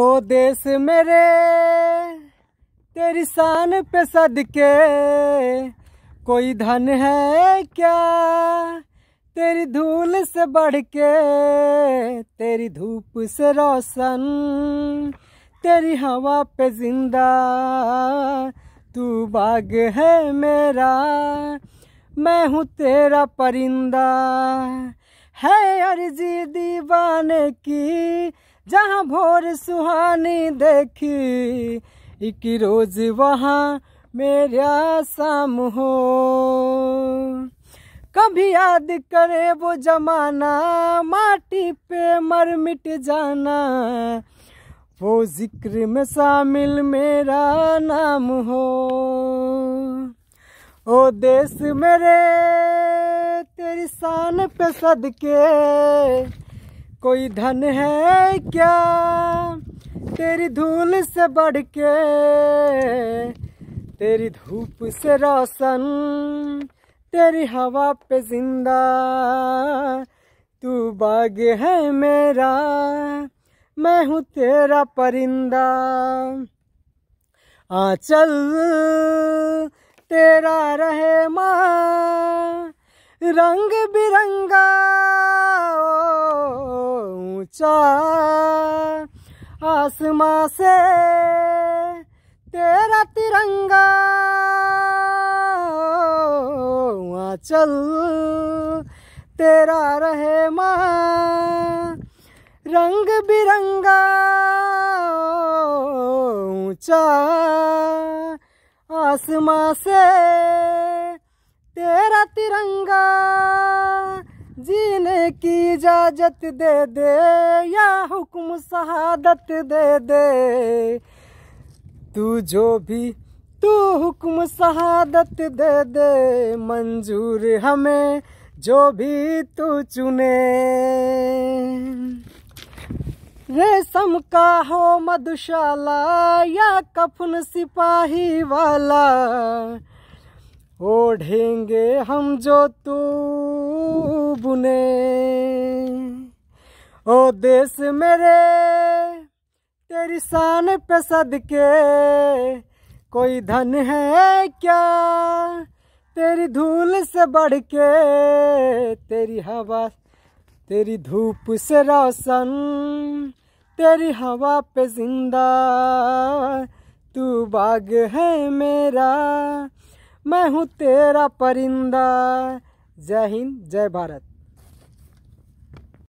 ओ देश मेरे तेरी शान पे सदके कोई धन है क्या तेरी धूल से बढ़ के तेरी धूप से रोशन तेरी हवा पे जिंदा तू बाग है मेरा मैं हूँ तेरा परिंदा है अर्जी दीवाने की जहाँ भोर सुहानी देखी एक रोज वहाँ मेरा शाम हो कभी याद करे वो जमाना माटी पे मर मिट जाना वो जिक्र में शामिल मेरा नाम हो ओ देश मेरे तेरी शान पे सदके कोई धन है क्या तेरी धूल से बढ़ के तेरी धूप से रोशन तेरी हवा पे जिंदा तू बाग है मेरा मैं हूँ तेरा परिंदा आ चल तेरा रहे माँ रंग बिरंगा ऊंचा आसमां से तेरा तिरंगा चल तेरा रहे माँ रंग बिरंगा ऊंचा आसमां से तेरा तिरंगा की इजाजत दे दे या हुक्म शहादत दे दे तू जो भी तू हुक्म शहादत दे दे मंजूर हमें जो भी तू चुने रेशम का हो मधुशाला या कफन सिपाही वाला ओढ़ेंगे हम जो तू बुने ओ देश मेरे तेरी शान पे सदके कोई धन है क्या तेरी धूल से बढ़ के तेरी हवा तेरी धूप से रोशन तेरी हवा पे जिंदा तू बाग है मेरा मैं हूँ तेरा परिंदा जय हिंद जय भारत